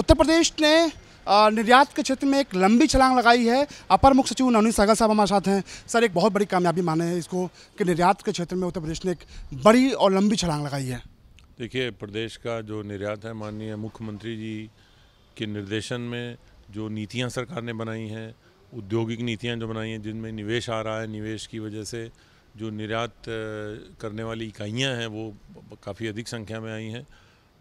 उत्तर प्रदेश ने निर्यात के क्षेत्र में एक लंबी छलांग लगाई है अपर मुख्य सचिव नवनीत सागर साहब हमारे साथ हैं सर एक बहुत बड़ी कामयाबी माने हैं इसको कि निर्यात के क्षेत्र में उत्तर प्रदेश ने एक बड़ी और लंबी छलांग लगाई है देखिए प्रदेश का जो निर्यात है माननीय मुख्यमंत्री जी के निर्देशन में जो नीतियाँ सरकार ने बनाई हैं औद्योगिक नीतियाँ जो बनाई हैं जिनमें निवेश आ रहा है निवेश की वजह से जो निर्यात करने वाली इकाइयाँ हैं वो काफ़ी अधिक संख्या में आई हैं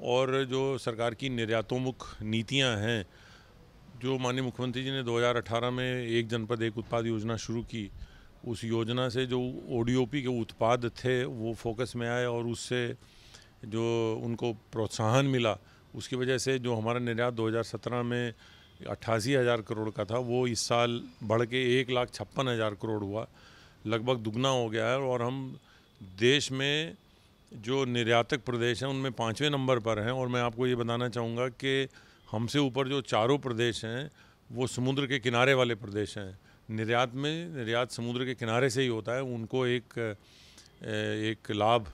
और जो सरकार की निर्यातोमुख नीतियां हैं जो माननीय मुख्यमंत्री जी ने 2018 में एक जनपद एक उत्पाद योजना शुरू की उस योजना से जो ओ के उत्पाद थे वो फोकस में आए और उससे जो उनको प्रोत्साहन मिला उसकी वजह से जो हमारा निर्यात 2017 में अट्ठासी हज़ार करोड़ का था वो इस साल बढ़ के एक लाख छप्पन हज़ार करोड़ हुआ लगभग दुगना हो गया है और हम देश में जो निर्यातक प्रदेश हैं उनमें पाँचवें नंबर पर हैं और मैं आपको ये बताना चाहूँगा कि हमसे ऊपर जो चारों प्रदेश हैं वो समुद्र के किनारे वाले प्रदेश हैं निर्यात में निर्यात समुद्र के किनारे से ही होता है उनको एक एक लाभ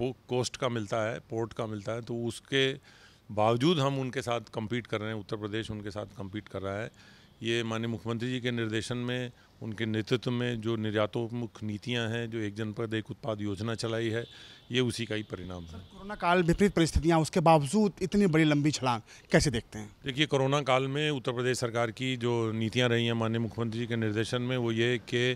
कोस्ट का मिलता है पोर्ट का मिलता है तो उसके बावजूद हम उनके साथ कम्पीट कर रहे हैं उत्तर प्रदेश उनके साथ कम्पीट कर रहा है ये माननीय मुख्यमंत्री जी के निर्देशन में उनके नेतृत्व में जो निर्यातोन्मुख नीतियां हैं जो एक जनपद एक उत्पाद योजना चलाई है ये उसी का ही परिणाम है कोरोना काल विपरीत परिस्थितियां उसके बावजूद इतनी बड़ी लंबी छलांग कैसे देखते हैं देखिए कोरोना काल में उत्तर प्रदेश सरकार की जो नीतियाँ रही हैं माननीय मुख्यमंत्री जी के निर्देशन में वो ये कि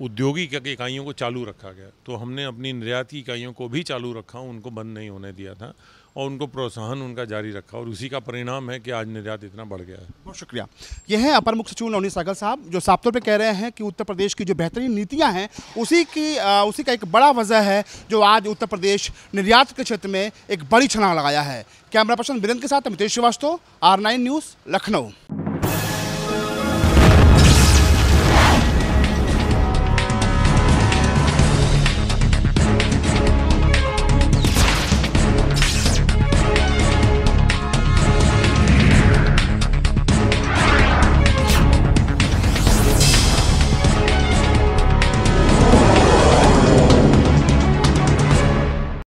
औद्योगिक इकाइयों को चालू रखा गया तो हमने अपनी निर्यात की इकाइयों को भी चालू रखा उनको बंद नहीं होने दिया था और उनको प्रोत्साहन उनका जारी रखा और उसी का परिणाम है कि आज निर्यात इतना बढ़ गया है बहुत शुक्रिया यह है अपर मुख्य सचिव नवनी सागर साहब जो साफ तौर पर कह रहे हैं कि उत्तर प्रदेश की जो बेहतरीन नीतियां हैं उसी की आ, उसी का एक बड़ा वजह है जो आज उत्तर प्रदेश निर्यात के क्षेत्र में एक बड़ी छलांग लगाया है कैमरा पर्सन वीरेंद्र के साथ अमितेश श्रीवास्तव आर न्यूज़ लखनऊ